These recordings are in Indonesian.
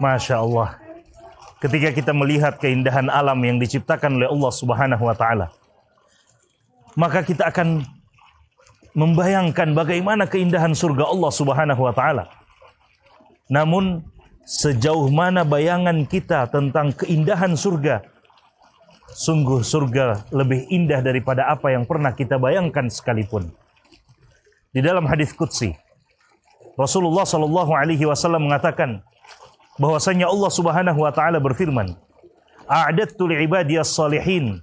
Masya Allah. Ketika kita melihat keindahan alam yang diciptakan oleh Allah Subhanahu wa Ta'ala, maka kita akan membayangkan bagaimana keindahan surga Allah Subhanahu wa Ta'ala. Namun, sejauh mana bayangan kita tentang keindahan surga, sungguh surga lebih indah daripada apa yang pernah kita bayangkan sekalipun. Di dalam hadis Qudsi, Rasulullah Shallallahu Alaihi Wasallam mengatakan, bahwasanya Allah Subhanahu wa taala berfirman, "A'dattu as salihin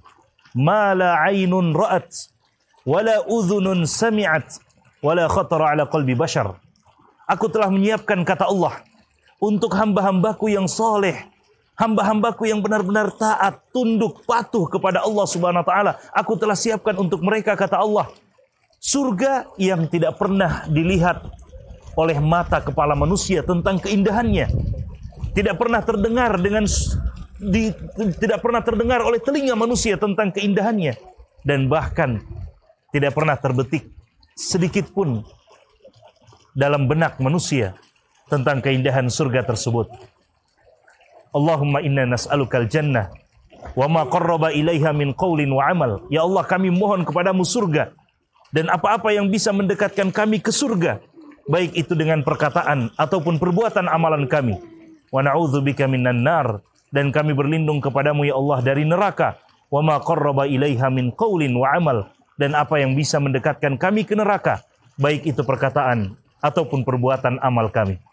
ma la 'ainun ra'at wa la udhunun sami'at wa la khatara 'ala qalbi bashar." Aku telah menyiapkan kata Allah untuk hamba-hambaku yang soleh, hamba-hambaku yang benar-benar taat, tunduk, patuh kepada Allah Subhanahu wa taala. Aku telah siapkan untuk mereka kata Allah surga yang tidak pernah dilihat oleh mata kepala manusia tentang keindahannya tidak pernah terdengar dengan di, tidak pernah terdengar oleh telinga manusia tentang keindahannya dan bahkan tidak pernah terbetik sedikit pun dalam benak manusia tentang keindahan surga tersebut. Allahumma inna nas'alukal jannah wa ma qarraba ilaiha min qaulin wa amal. Ya Allah, kami mohon kepadamu surga dan apa-apa yang bisa mendekatkan kami ke surga, baik itu dengan perkataan ataupun perbuatan amalan kami wa na'udzubika minan nar dan kami berlindung kepadamu ya Allah dari neraka wa ma qarraba ilaiha min qaulin wa amal dan apa yang bisa mendekatkan kami ke neraka baik itu perkataan ataupun perbuatan amal kami